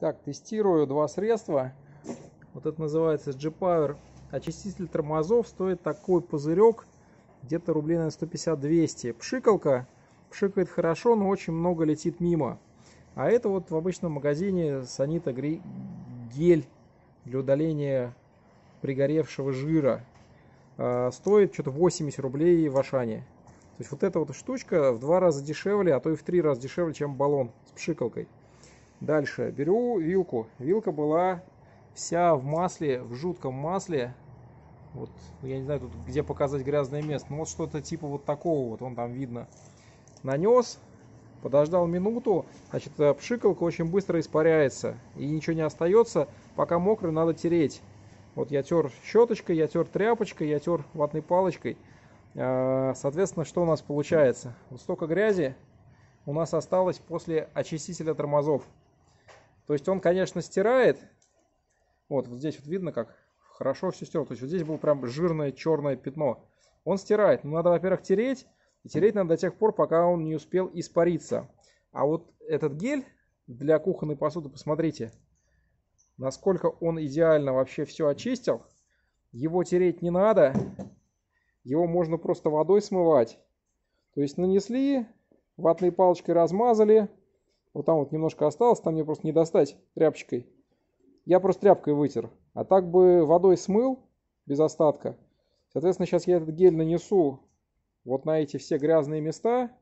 Так, тестирую два средства. Вот это называется G-Power. Очиститель тормозов стоит такой пузырек, где-то рублей на 150-200. Пшикалка пшикает хорошо, но очень много летит мимо. А это вот в обычном магазине Санита гель для удаления пригоревшего жира. А, стоит что-то 80 рублей в Ашане. То есть вот эта вот штучка в два раза дешевле, а то и в три раза дешевле, чем баллон с пшикалкой. Дальше беру вилку. Вилка была вся в масле, в жутком масле. Вот, я не знаю, тут где показать грязное место. Ну вот что-то типа вот такого вот, он там видно. Нанес, подождал минуту, значит, э, пшикалка очень быстро испаряется. И ничего не остается, пока мокрый, надо тереть. Вот я тер щеточкой, я тер тряпочкой, я тер ватной палочкой. Э, соответственно, что у нас получается? Вот столько грязи у нас осталось после очистителя тормозов. То есть он, конечно, стирает. Вот, вот здесь вот видно, как хорошо все стерло. То есть вот здесь было прям жирное черное пятно. Он стирает. Но ну, надо, во-первых, тереть. И тереть надо до тех пор, пока он не успел испариться. А вот этот гель для кухонной посуды, посмотрите, насколько он идеально вообще все очистил. Его тереть не надо. Его можно просто водой смывать. То есть нанесли, ватной палочкой размазали, вот там вот немножко осталось, там мне просто не достать тряпочкой. Я просто тряпкой вытер. А так бы водой смыл без остатка. Соответственно, сейчас я этот гель нанесу вот на эти все грязные места.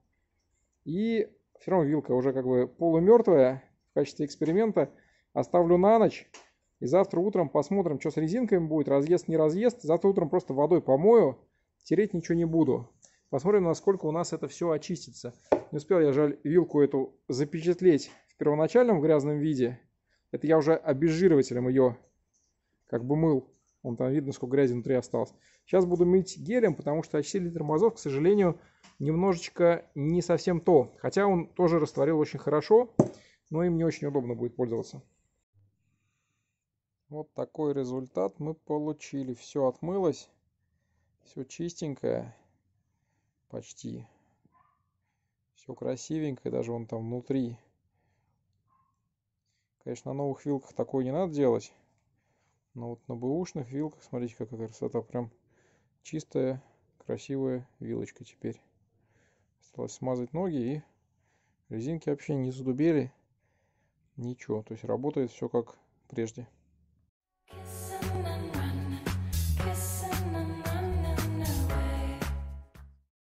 И все равно вилка уже как бы полумертвая в качестве эксперимента. Оставлю на ночь. И завтра утром посмотрим, что с резинками будет. Разъезд, не разъезд. Завтра утром просто водой помою. Тереть ничего не буду. Посмотрим, насколько у нас это все очистится. Не успел я, жаль, вилку эту запечатлеть в первоначальном грязном виде. Это я уже обезжиривателем ее как бы мыл. Вон там видно, сколько грязи внутри осталось. Сейчас буду мыть гелем, потому что очиститель тормозов, к сожалению, немножечко не совсем то. Хотя он тоже растворил очень хорошо, но им не очень удобно будет пользоваться. Вот такой результат мы получили. Все отмылось, все чистенькое почти. Все красивенько, и даже он там внутри. Конечно, на новых вилках такое не надо делать. Но вот на бэушных вилках, смотрите, какая красота. Прям чистая, красивая вилочка теперь. Осталось смазать ноги, и резинки вообще не задубели. Ничего, то есть работает все как прежде.